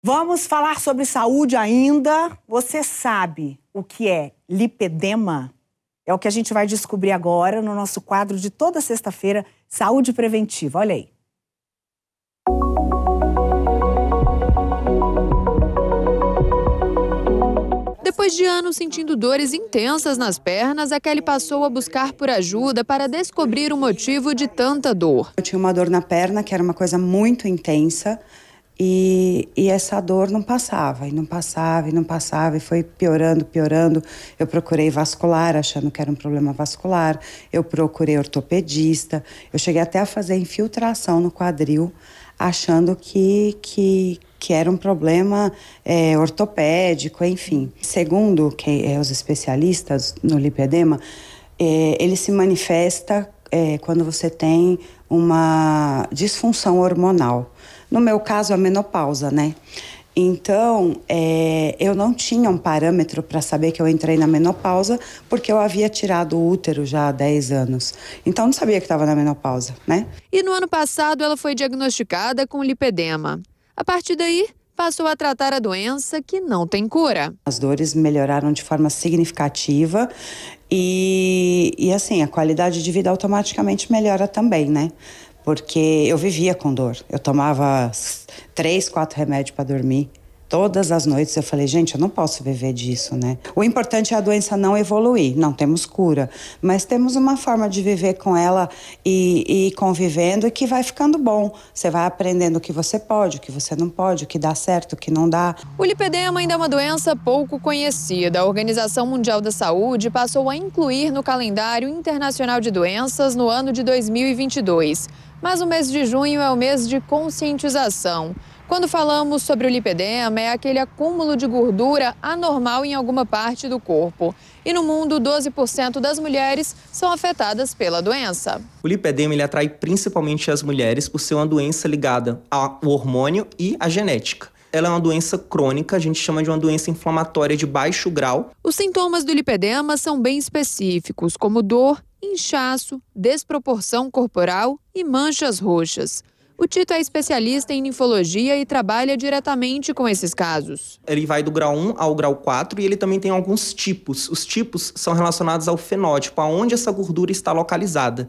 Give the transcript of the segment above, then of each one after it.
Vamos falar sobre saúde ainda. Você sabe o que é lipedema? É o que a gente vai descobrir agora no nosso quadro de toda sexta-feira, Saúde Preventiva. Olha aí. Depois de anos sentindo dores intensas nas pernas, a Kelly passou a buscar por ajuda para descobrir o motivo de tanta dor. Eu tinha uma dor na perna que era uma coisa muito intensa. E, e, essa dor não passava, e não passava, e não passava, e foi piorando, piorando. Eu procurei vascular, achando que era um problema vascular, eu procurei ortopedista, eu cheguei até a fazer infiltração no quadril, achando que, que, que era um problema é, ortopédico, enfim. Segundo que, é, os especialistas no lipedema, é, ele se manifesta é, quando você tem uma disfunção hormonal. No meu caso, a menopausa, né? Então, é, eu não tinha um parâmetro para saber que eu entrei na menopausa, porque eu havia tirado o útero já há 10 anos. Então, não sabia que estava na menopausa, né? E no ano passado, ela foi diagnosticada com lipedema. A partir daí, passou a tratar a doença que não tem cura. As dores melhoraram de forma significativa e, e assim, a qualidade de vida automaticamente melhora também, né? porque eu vivia com dor. Eu tomava três, quatro remédios para dormir. Todas as noites eu falei, gente, eu não posso viver disso, né? O importante é a doença não evoluir, não temos cura, mas temos uma forma de viver com ela e, e convivendo e que vai ficando bom. Você vai aprendendo o que você pode, o que você não pode, o que dá certo, o que não dá. O lipedema ainda é uma doença pouco conhecida. A Organização Mundial da Saúde passou a incluir no calendário internacional de doenças no ano de 2022. Mas o mês de junho é o mês de conscientização. Quando falamos sobre o lipedema, é aquele acúmulo de gordura anormal em alguma parte do corpo. E no mundo, 12% das mulheres são afetadas pela doença. O lipedema ele atrai principalmente as mulheres por ser uma doença ligada ao hormônio e à genética. Ela é uma doença crônica, a gente chama de uma doença inflamatória de baixo grau. Os sintomas do lipedema são bem específicos, como dor, inchaço, desproporção corporal e manchas roxas. O Tito é especialista em ninfologia e trabalha diretamente com esses casos. Ele vai do grau 1 ao grau 4 e ele também tem alguns tipos. Os tipos são relacionados ao fenótipo, aonde essa gordura está localizada.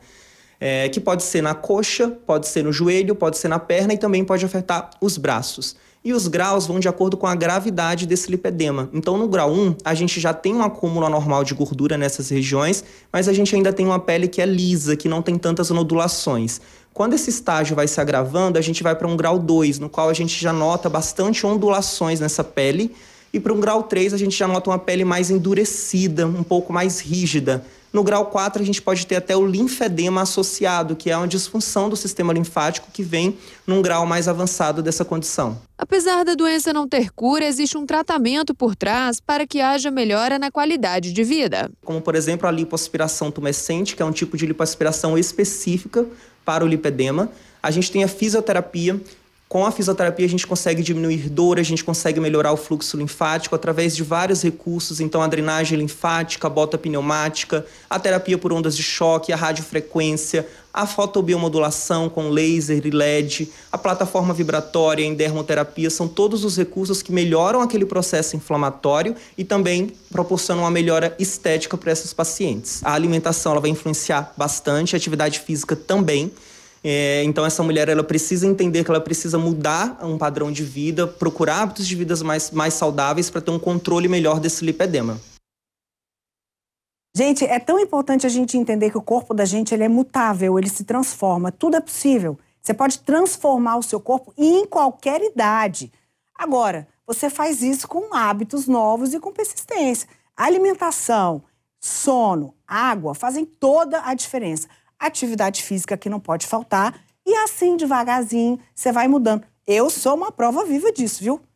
É, que pode ser na coxa, pode ser no joelho, pode ser na perna e também pode afetar os braços. E os graus vão de acordo com a gravidade desse lipedema. Então, no grau 1, a gente já tem um acúmulo anormal de gordura nessas regiões, mas a gente ainda tem uma pele que é lisa, que não tem tantas nodulações. Quando esse estágio vai se agravando, a gente vai para um grau 2, no qual a gente já nota bastante ondulações nessa pele e para um grau 3, a gente já nota uma pele mais endurecida, um pouco mais rígida. No grau 4, a gente pode ter até o linfedema associado, que é uma disfunção do sistema linfático que vem num grau mais avançado dessa condição. Apesar da doença não ter cura, existe um tratamento por trás para que haja melhora na qualidade de vida. Como, por exemplo, a lipoaspiração tumescente, que é um tipo de lipoaspiração específica para o lipedema. A gente tem a fisioterapia, com a fisioterapia, a gente consegue diminuir dor, a gente consegue melhorar o fluxo linfático através de vários recursos, então a drenagem linfática, a bota pneumática, a terapia por ondas de choque, a radiofrequência, a fotobiomodulação com laser e LED, a plataforma vibratória em dermoterapia, são todos os recursos que melhoram aquele processo inflamatório e também proporcionam uma melhora estética para esses pacientes. A alimentação ela vai influenciar bastante, a atividade física também. É, então essa mulher ela precisa entender que ela precisa mudar um padrão de vida, procurar hábitos de vidas mais, mais saudáveis para ter um controle melhor desse lipedema. Gente, é tão importante a gente entender que o corpo da gente ele é mutável, ele se transforma, tudo é possível. Você pode transformar o seu corpo em qualquer idade. Agora, você faz isso com hábitos novos e com persistência. alimentação, sono, água fazem toda a diferença atividade física que não pode faltar, e assim, devagarzinho, você vai mudando. Eu sou uma prova viva disso, viu?